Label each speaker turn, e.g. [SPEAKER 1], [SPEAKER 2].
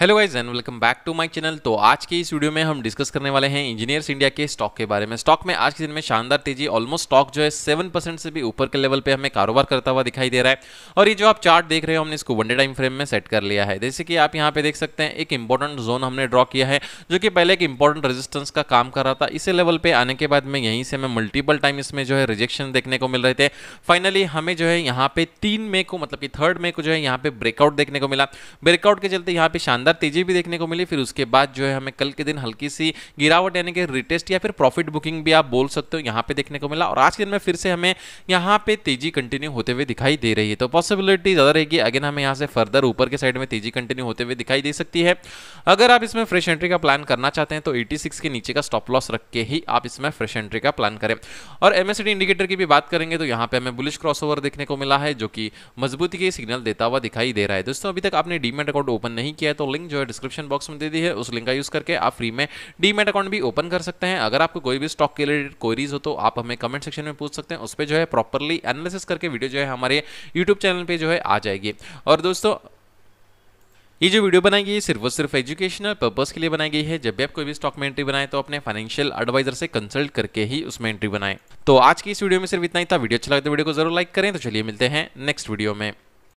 [SPEAKER 1] hello guys and welcome back to my channel तो आज के इस वीडियो में हम डिस्कस करने वाले हैं इंजीनियर्स इंडिया के स्टॉक के बारे में स्टॉक में आज के दिन में शानदार तेजी ऑलमोस्ट स्टॉक जो है सेवन परसेंट से भी ऊपर के लेवल पे हमें कारोबार करता हुआ दिखाई दे रहा है और ये जो आप चार्ट देख रहे हो हमने इसको वनडे टाइम फ्रेम में सेट कर लिया है जैसे कि आप यहाँ पे देख सकते हैं एक इंपॉर्टेंट जोन हमने ड्रॉ किया है जो कि पहले एक इंपॉर्टेंट रेजिस्टेंस का काम कर रहा था इसे लेवल पे आने के बाद में यहीं से हमें मल्टीपल टाइम इसमें जो है रिजेक्शन देखने को मिल रहे थे फाइनली हमें जो है यहाँ पे तीन मे को मतलब कि थर्ड मे को जो है यहाँ पे ब्रेकआउट देखने को मिला ब्रेकआउट के चलते यहाँ पे शानदार शानदार तेजी भी देखने को मिली फिर उसके बाद जो है हमें कल के दिन हल्की सी गिरावट यानी कि रिटेस्ट या फिर प्रॉफिट बुकिंग भी आप बोल सकते हो यहाँ पे देखने को मिला और आज के दिन में फिर से हमें यहाँ पे तेजी कंटिन्यू होते हुए दिखाई दे रही है तो पॉसिबिलिटी ज़्यादा रहेगी अगेन हमें यहाँ से फर्दर ऊपर के साइड में तेजी कंटिन्यू होते हुए दिखाई दे सकती है अगर आप इसमें फ्रेश एंट्री का प्लान करना चाहते हैं तो एटी के नीचे का स्टॉप लॉस रख के ही आप इसमें फ्रेश एंट्री का प्लान करें और एमएसडी इंडिकेटर की भी बात करेंगे तो यहाँ पे हमें बुलिश क्रॉसओवर देखने को मिला है जो कि मजबूती के सिग्नल देता हुआ दिखाई दे रहा है दोस्तों अभी तक आपने डीमेट अकाउंट ओपन नहीं किया है तो लिंक जो है डिस्क्रिप्शन बॉक्स में दे दी है उस लिंक का यूज़ करके आप फ्री में डीमेट अकाउंट भी ओपन कर सकते हैं अगर आपको कोई भी स्टॉक के रिलेटेड क्वेरीज हो तो आप हमें कमेंट सेक्शन में पूछ सकते हैं उस पर जो है प्रॉपरली एनालिसिस करके वीडियो जो है हमारे यूट्यूब चैनल पर जो है आ जाएगी और दोस्तों ये जो वीडियो बनाई गई सिर्फ और सिर्फ एजुकेशनल पर्पज़ के लिए बनाई गई है जब भी आप कोई भी स्टॉक में एंट्री बनाए तो अपने फाइनेंशियल एडवाइजर से कंसल्ट करके ही उसमें एंट्री बनाएं तो आज की इस वीडियो में सिर्फ इतना ही था वीडियो अच्छा लगता है तो वीडियो को जरूर लाइक करें तो चलिए मिलते हैं नेक्स्ट वीडियो में